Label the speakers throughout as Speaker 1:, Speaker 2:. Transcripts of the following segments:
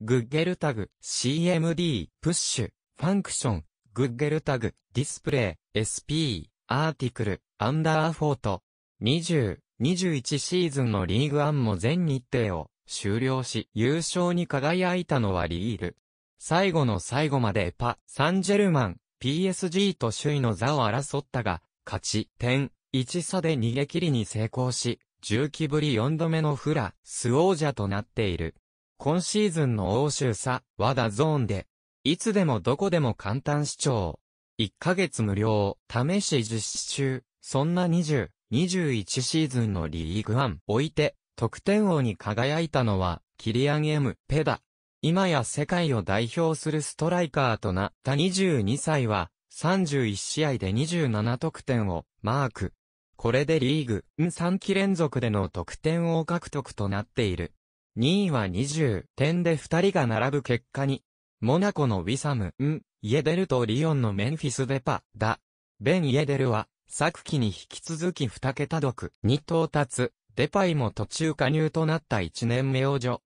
Speaker 1: グッゲルタグ、CMD、プッシュ、ファンクション、グッゲルタグ、ディスプレイ、SP、アーティクル、アンダーフォート、20、21シーズンのリーグワンも全日程を終了し、優勝に輝いたのはリール。最後の最後までパ・サンジェルマン、PSG と首位の座を争ったが、勝ち点1差で逃げ切りに成功し、10期ぶり4度目のフラ、ス王者となっている。今シーズンの欧州差和田ゾーンで、いつでもどこでも簡単視聴。1ヶ月無料、試し実施中、そんな20、21シーズンのリーグワン置いて、得点王に輝いたのは、キリアン・エム・ペダ。今や世界を代表するストライカーとなった22歳は、31試合で27得点をマーク。これでリーグ3期連続での得点王獲得となっている。2位は20点で2人が並ぶ結果に、モナコのウィサム、ン、イエデルとリオンのメンフィスデパ、ダ。ベン・イエデルは、昨季に引き続き2桁独に到達、デパイも途中加入となった1年目を女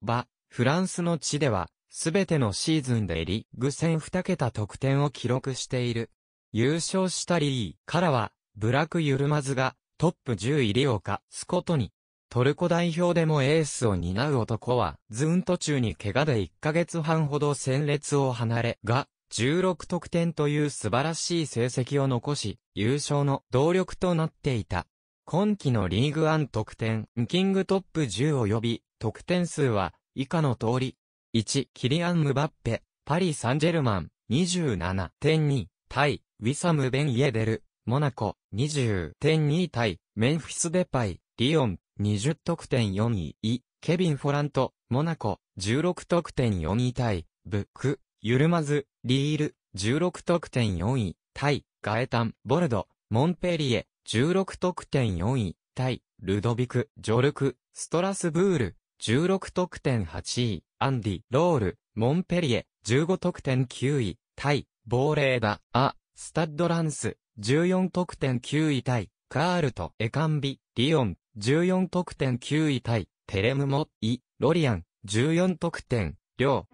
Speaker 1: フランスの地では、すべてのシーズンでリーグ戦2桁得点を記録している。優勝したリーからは、ブラク・ユルマズがトップ10入りをかすことにトルコ代表でもエースを担う男は、ズーン途中に怪我で1ヶ月半ほど戦列を離れ、が、16得点という素晴らしい成績を残し、優勝の動力となっていた。今季のリーグワン得点、キングトップ10及び、得点数は、以下の通り。1、キリアン・ムバッペ、パリ・サンジェルマン、27.2、対、ウィサム・ベン・イエデル、モナコ、20.2対、メンフィス・デパイ、リオン、20得点4位、イ、ケビン・フォラント、モナコ、16得点4位タイ、ブック、ユルマズ、リール、16得点4位、タイ、ガエタン、ボルド、モンペリエ、16得点4位、タイ、ルドビク、ジョルク、ストラスブール、16得点8位、アンディ、ロール、モンペリエ、15得点9位、タイ、ボーレーダ、ア、スタッドランス、14得点9位タイ、カールとエカンビ、リオン、14得点9位対、テレムモ、イ、ロリアン、14得点、両。